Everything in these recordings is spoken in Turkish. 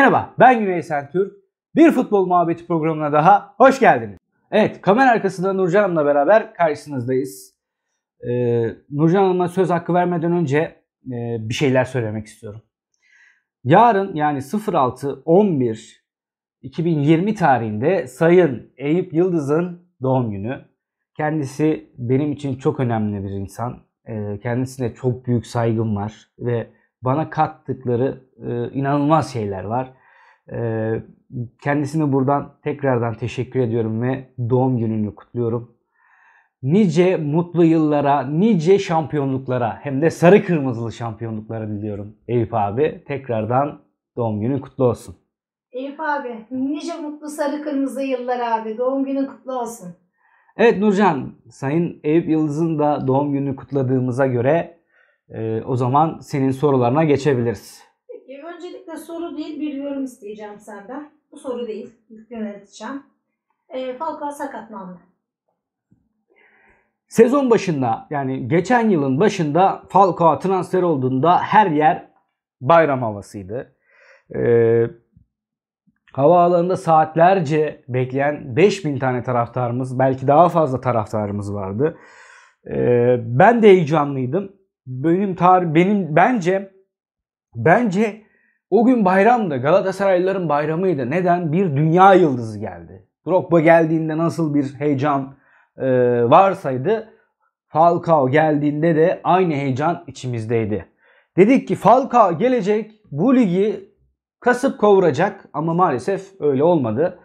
Merhaba ben Güney Türk. Bir futbol muhabbeti programına daha hoş geldiniz. Evet kamera arkasında Nurcan Hanım'la beraber karşınızdayız. Ee, Nurcan Hanım'a söz hakkı vermeden önce e, bir şeyler söylemek istiyorum. Yarın yani 06.11 2020 tarihinde Sayın Eyüp Yıldız'ın doğum günü. Kendisi benim için çok önemli bir insan. Ee, kendisine çok büyük saygım var ve bana kattıkları e, inanılmaz şeyler var. Ee, kendisine buradan tekrardan teşekkür ediyorum ve doğum gününü kutluyorum. Nice mutlu yıllara, nice şampiyonluklara hem de sarı kırmızılı şampiyonluklara diliyorum Eyüp abi. Tekrardan doğum günü kutlu olsun. Eyüp abi nice mutlu sarı kırmızı yıllar abi. Doğum günün kutlu olsun. Evet Nurcan, Sayın Eyüp Yıldız'ın da doğum gününü kutladığımıza göre e, o zaman senin sorularına geçebiliriz de soru değil bir yorum isteyeceğim senden. Bu soru değil. Yönelteceğim. E, ee, Falcao sakatlandı. Sezon başında yani geçen yılın başında Falcao transfer olduğunda her yer bayram havasıydı. Ee, havaalanında saatlerce bekleyen 5000 tane taraftarımız belki daha fazla taraftarımız vardı. Ee, ben de heyecanlıydım. Benim tar benim bence bence o gün bayramdı. Galatasaraylıların bayramıydı. Neden? Bir dünya yıldızı geldi. Drogba geldiğinde nasıl bir heyecan e, varsaydı Falcao geldiğinde de aynı heyecan içimizdeydi. Dedik ki Falcao gelecek bu ligi kasıp kovuracak. ama maalesef öyle olmadı.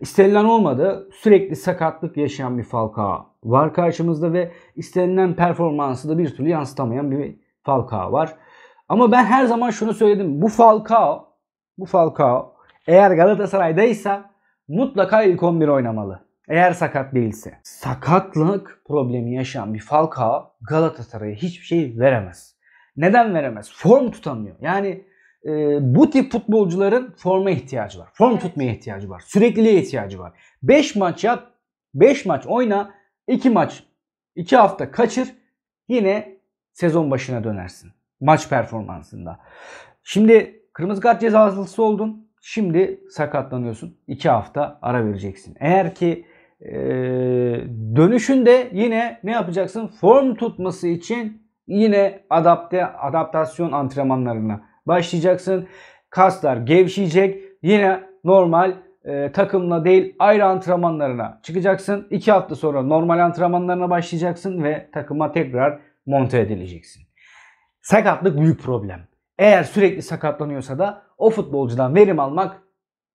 İstenilen olmadı. Sürekli sakatlık yaşayan bir Falcao var karşımızda ve istenilen performansı da bir türlü yansıtamayan bir Falcao var. Ama ben her zaman şunu söyledim. Bu Falcao, bu Falcao eğer Galatasaray'daysa mutlaka ilk 11 oynamalı. Eğer sakat değilse. Sakatlık problemi yaşayan bir Falcao Galatasaray'a hiçbir şey veremez. Neden veremez? Form tutamıyor. Yani e, bu tip futbolcuların forma ihtiyacı var. Form evet. tutmaya ihtiyacı var. Sürekliliğe ihtiyacı var. 5 maç yap, 5 maç oyna, 2 maç, 2 hafta kaçır yine sezon başına dönersin maç performansında. Şimdi kırmızı kart cezalısı oldun. Şimdi sakatlanıyorsun. 2 hafta ara vereceksin. Eğer ki e, dönüşünde yine ne yapacaksın? Form tutması için yine adapte adaptasyon antrenmanlarına başlayacaksın. Kaslar gevşeyecek. Yine normal e, takımla değil ayrı antrenmanlarına çıkacaksın. 2 hafta sonra normal antrenmanlarına başlayacaksın ve takıma tekrar monte edileceksin. Sakatlık büyük problem. Eğer sürekli sakatlanıyorsa da o futbolcudan verim almak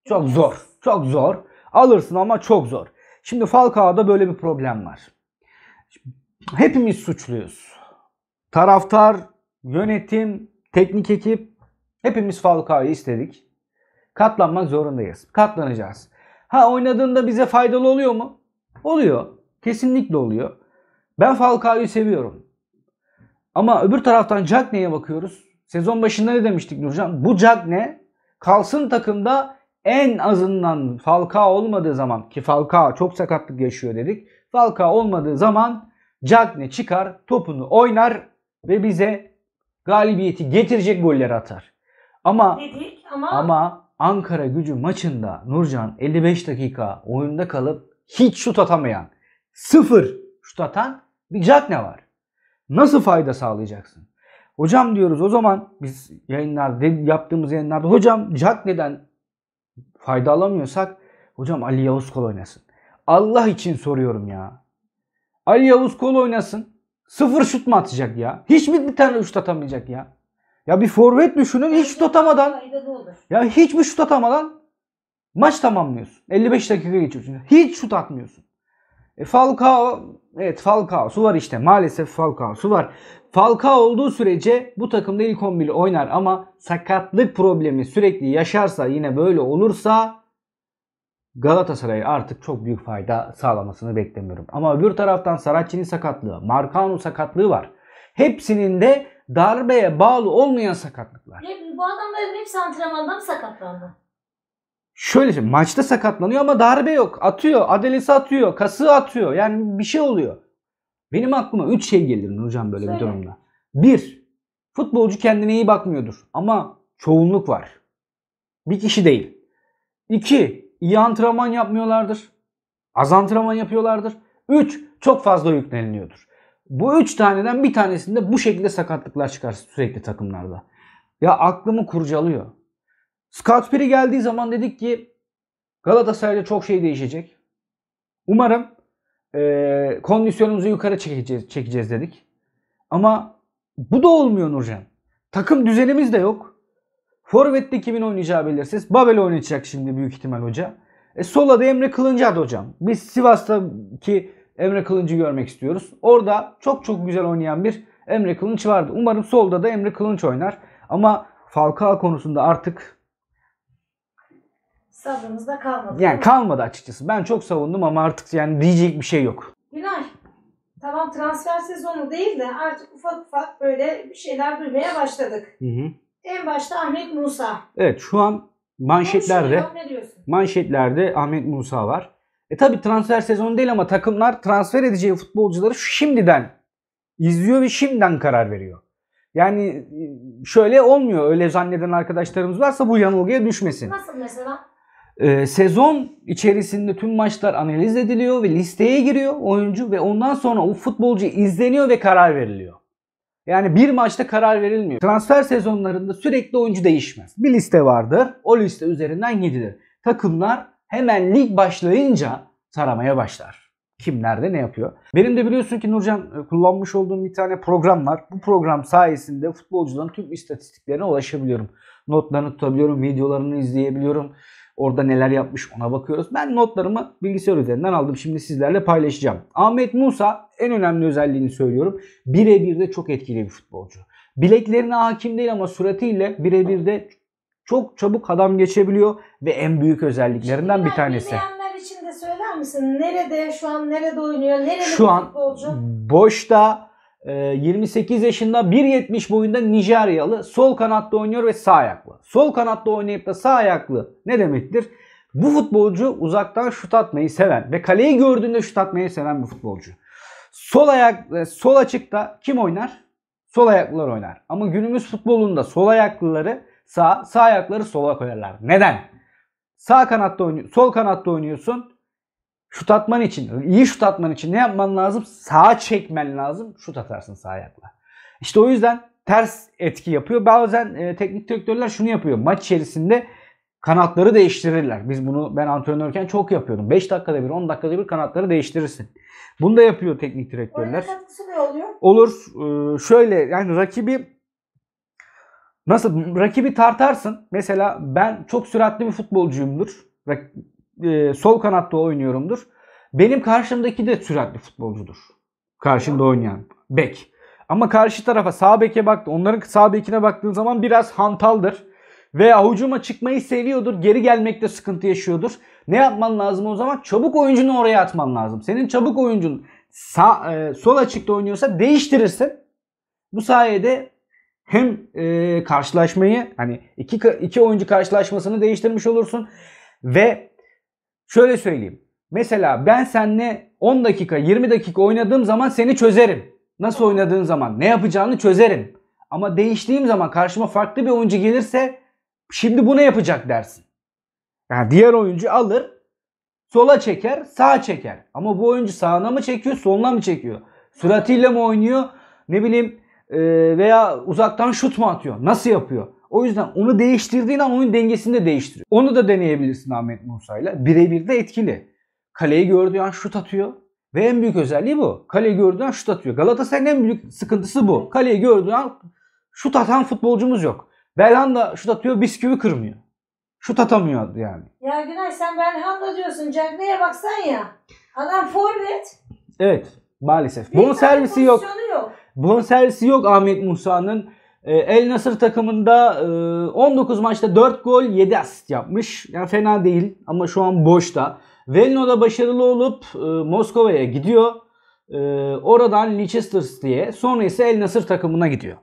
çok zor. Çok zor. Alırsın ama çok zor. Şimdi Falcao'da böyle bir problem var. Hepimiz suçluyuz. Taraftar, yönetim, teknik ekip hepimiz Falcao'yu istedik. Katlanmak zorundayız. Katlanacağız. Ha oynadığında bize faydalı oluyor mu? Oluyor. Kesinlikle oluyor. Ben Falcao'yu seviyorum. Ama öbür taraftan Cagney'e bakıyoruz. Sezon başında ne demiştik Nurcan? Bu Cagney kalsın takımda en azından Falcao olmadığı zaman ki Falcao çok sakatlık yaşıyor dedik. Falcao olmadığı zaman Cagney çıkar, topunu oynar ve bize galibiyeti getirecek golleri atar. Ama dedik ama, ama Ankara gücü maçında Nurcan 55 dakika oyunda kalıp hiç şut atamayan, sıfır şut atan bir Cagney var. Nasıl fayda sağlayacaksın? Hocam diyoruz o zaman biz yayınlar yaptığımız yayınlarda hocam neden fayda alamıyorsak hocam Ali Yavuz kol oynasın. Allah için soruyorum ya. Ali Yavuz kol oynasın. Sıfır şut mu atacak ya? Hiçbir bir tane şut atamayacak ya. Ya bir forvet düşünün hiç şut atamadan. Ya hiçbir şut atamadan maç tamamlıyorsun. 55 dakika geçiyorsun. Hiç şut atmıyorsun. E Falcao, evet Falcao'su var işte. Maalesef Falcao'su var. Falcao olduğu sürece bu takımda ilk 11 oynar ama sakatlık problemi sürekli yaşarsa yine böyle olursa Galatasaray'a artık çok büyük fayda sağlamasını beklemiyorum. Ama öbür taraftan Saracchi'nin sakatlığı, Marcano sakatlığı var. Hepsinin de darbeye bağlı olmayan sakatlıklar. Hep, bu adamların hepsi antrenmandan mı sakatlandı? şöyle şey, maçta sakatlanıyor ama darbe yok. Atıyor, adelesi atıyor, kası atıyor. Yani bir şey oluyor. Benim aklıma 3 şey gelir hocam böyle Söyle. bir durumda. 1. Futbolcu kendine iyi bakmıyordur ama çoğunluk var. Bir kişi değil. 2. İyi antrenman yapmıyorlardır. Az antrenman yapıyorlardır. 3. Çok fazla yükleniliyordur. Bu 3 taneden bir tanesinde bu şekilde sakatlıklar çıkar sürekli takımlarda. Ya aklımı kurcalıyor. Scott Perry geldiği zaman dedik ki Galatasaray'da çok şey değişecek. Umarım e, kondisyonumuzu yukarı çekeceğiz, çekeceğiz dedik. Ama bu da olmuyor Nurcan. Takım düzenimiz de yok. Forvet'te kimin oynayacağı belirsiz. Babel oynayacak şimdi büyük ihtimal hoca. E, Sola'da Emre Kılıncı adı hocam. Biz Sivas'taki Emre Kılıncı görmek istiyoruz. Orada çok çok güzel oynayan bir Emre Kılınç vardı. Umarım solda da Emre Kılınç oynar. Ama Falcao konusunda artık sabrımızda kalmadı. Yani kalmadı açıkçası. Ben çok savundum ama artık yani diyecek bir şey yok. Günay tamam transfer sezonu değil de artık ufak ufak böyle bir şeyler duymaya başladık. Hı hı. En başta Ahmet Musa. Evet şu an manşetlerde manşetlerde Ahmet Musa var. E tabi transfer sezonu değil ama takımlar transfer edeceği futbolcuları şimdiden izliyor ve şimdiden karar veriyor. Yani e, şöyle olmuyor öyle zanneden arkadaşlarımız varsa bu yanılgıya düşmesin. Nasıl mesela? E, sezon içerisinde tüm maçlar analiz ediliyor ve listeye giriyor oyuncu ve ondan sonra o futbolcu izleniyor ve karar veriliyor. Yani bir maçta karar verilmiyor. Transfer sezonlarında sürekli oyuncu değişmez. Bir liste vardır. O liste üzerinden gidilir. Takımlar hemen lig başlayınca taramaya başlar. Kim nerede ne yapıyor? Benim de biliyorsun ki Nurcan e, kullanmış olduğum bir tane program var. Bu program sayesinde futbolcuların tüm istatistiklerine ulaşabiliyorum. Notlarını tutabiliyorum, videolarını izleyebiliyorum. Orada neler yapmış ona bakıyoruz. Ben notlarımı bilgisayar üzerinden aldım. Şimdi sizlerle paylaşacağım. Ahmet Musa en önemli özelliğini söylüyorum. Birebir de çok etkili bir futbolcu. Bileklerine hakim değil ama suratiyle birebir de çok çabuk adam geçebiliyor ve en büyük özelliklerinden bir tanesi. Bilmeyenler için de söyler misin? Nerede şu an nerede oynuyor? Nerede şu an Boşta 28 ee, yaşında 1.70 boyunda Nijeryalı sol kanatta oynuyor ve sağ ayaklı. Sol kanatta oynayıp da sağ ayaklı ne demektir? Bu futbolcu uzaktan şut atmayı seven ve kaleyi gördüğünde şut atmayı seven bir futbolcu. Sol ayak e, sol açıkta kim oynar? Sol ayaklılar oynar. Ama günümüz futbolunda sol ayaklıları sağ, sağ ayakları sola koyarlar. Neden? Sağ kanatta oynuyor, sol kanatta oynuyorsun şut atman için, iyi şut atman için ne yapman lazım? Sağa çekmen lazım. Şut atarsın sağ ayakla. İşte o yüzden ters etki yapıyor. Bazen e, teknik direktörler şunu yapıyor. Maç içerisinde kanatları değiştirirler. Biz bunu ben antrenörken çok yapıyordum. 5 dakikada bir, 10 dakikada bir kanatları değiştirirsin. Bunu da yapıyor teknik direktörler. Olur. E, şöyle yani rakibi nasıl rakibi tartarsın. Mesela ben çok süratli bir futbolcuyumdur e, sol kanatta oynuyorumdur. Benim karşımdaki de süratli futbolcudur. Karşında oynayan bek. Ama karşı tarafa sağ beke baktı. Onların sağ bekine baktığın zaman biraz hantaldır. ve hücuma çıkmayı seviyordur. Geri gelmekte sıkıntı yaşıyordur. Ne yapman lazım o zaman? Çabuk oyuncunu oraya atman lazım. Senin çabuk oyuncun sağ, e, sol açıkta oynuyorsa değiştirirsin. Bu sayede hem e, karşılaşmayı hani iki, iki oyuncu karşılaşmasını değiştirmiş olursun ve Şöyle söyleyeyim. Mesela ben seninle 10 dakika 20 dakika oynadığım zaman seni çözerim. Nasıl oynadığın zaman ne yapacağını çözerim. Ama değiştiğim zaman karşıma farklı bir oyuncu gelirse şimdi bu ne yapacak dersin. Yani diğer oyuncu alır sola çeker sağa çeker. Ama bu oyuncu sağına mı çekiyor soluna mı çekiyor? Suratıyla mı oynuyor? Ne bileyim veya uzaktan şut mu atıyor? Nasıl yapıyor? O yüzden onu değiştirdiğin an oyun dengesini de değiştiriyor. Onu da deneyebilirsin Ahmet Musa'yla. Birebir de etkili. Kaleyi gördüğü an şut atıyor. Ve en büyük özelliği bu. Kaleyi gördüğü an şut atıyor. Galatasaray'ın en büyük sıkıntısı bu. Kaleyi gördüğü an şut atan futbolcumuz yok. Belhanda şut atıyor bisküvi kırmıyor. Şut atamıyor yani. Ya Günay sen Belhanda diyorsun. Cagney'e baksan ya. Adam forvet. Evet maalesef. bon servisi yok. yok. Bunun servisi yok Ahmet Musa'nın. Ee, El Nasır takımında 19 e, maçta 4 gol 7 asist yapmış. Yani fena değil ama şu an boşta. Velno'da başarılı olup e, Moskova'ya gidiyor. E, oradan Leicester City'ye sonra ise El Nasır takımına gidiyor.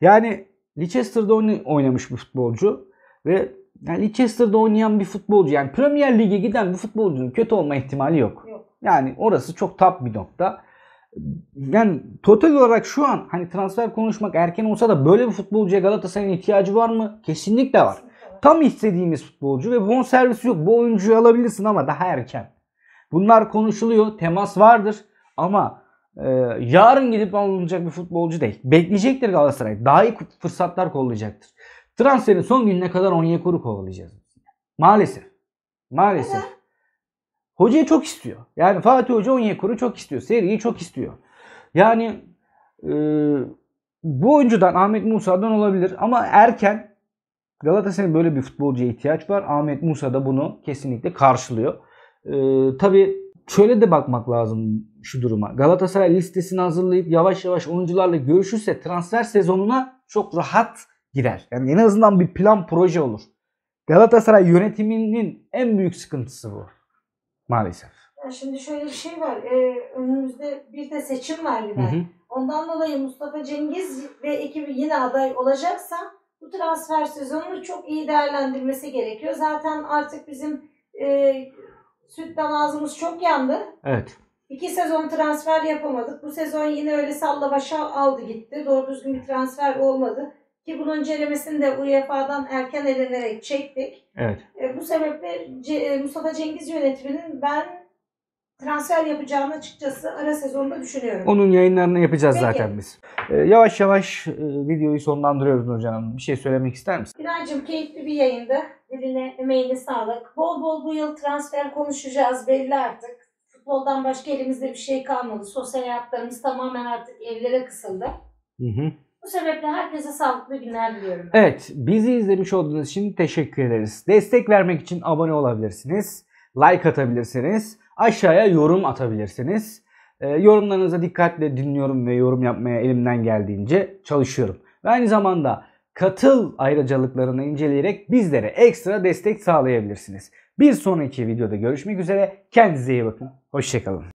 Yani Leicester'da oynamış bir futbolcu ve yani Leicester'da oynayan bir futbolcu yani Premier Lig'e giden bir futbolcunun kötü olma ihtimali yok. yok. Yani orası çok top bir nokta yani total olarak şu an hani transfer konuşmak erken olsa da böyle bir futbolcuya Galatasaray'ın ihtiyacı var mı? Kesinlikle var. Tam istediğimiz futbolcu ve bon servisi yok. Bu oyuncuyu alabilirsin ama daha erken. Bunlar konuşuluyor. Temas vardır ama e, yarın gidip alınacak bir futbolcu değil. Bekleyecektir Galatasaray. Daha iyi fırsatlar kollayacaktır. Transferin son gününe kadar Onyekuru kovalayacağız. Maalesef. Maalesef. Hoca'yı çok istiyor. Yani Fatih Hoca Onyekuru çok istiyor. Seriyi çok istiyor. Yani e, bu oyuncudan Ahmet Musa'dan olabilir ama erken Galatasaray'ın böyle bir futbolcuya ihtiyaç var. Ahmet Musa da bunu kesinlikle karşılıyor. E, tabii şöyle de bakmak lazım şu duruma. Galatasaray listesini hazırlayıp yavaş yavaş oyuncularla görüşürse transfer sezonuna çok rahat girer. Yani en azından bir plan proje olur. Galatasaray yönetiminin en büyük sıkıntısı bu. Maalesef. Ya şimdi şöyle bir şey var. Ee, önümüzde bir de seçim var yine. Hı hı. Ondan dolayı Mustafa Cengiz ve ekibi yine aday olacaksa bu transfer sezonunu çok iyi değerlendirmesi gerekiyor. Zaten artık bizim e, sütten ağzımız çok yandı. Evet. İki sezon transfer yapamadık. Bu sezon yine öyle salla başa aldı gitti. Doğru düzgün bir transfer olmadı. Ki bunun ceremesini de UEFA'dan erken elenerek çektik. Evet. E, bu sebeple C- e, Mustafa Cengiz yönetiminin ben transfer yapacağını açıkçası ara sezonda düşünüyorum. Onun yayınlarını yapacağız Peki. zaten biz. E, yavaş yavaş e, videoyu sonlandırıyoruz Nurcan Hanım. Bir şey söylemek ister misin? Binacığım keyifli bir yayındı. Diline, emeğine sağlık. Bol bol bu yıl transfer konuşacağız belli artık. Futboldan başka elimizde bir şey kalmadı. Sosyal hayatlarımız tamamen artık evlere kısıldı. Hı hı. Bu sebeple herkese sağlıklı günler diliyorum. Ben. Evet, bizi izlemiş olduğunuz için teşekkür ederiz. Destek vermek için abone olabilirsiniz, like atabilirsiniz, aşağıya yorum atabilirsiniz. E, yorumlarınıza dikkatle dinliyorum ve yorum yapmaya elimden geldiğince çalışıyorum. Ve aynı zamanda katıl ayrıcalıklarını inceleyerek bizlere ekstra destek sağlayabilirsiniz. Bir sonraki videoda görüşmek üzere. Kendinize iyi bakın. Hoşçakalın.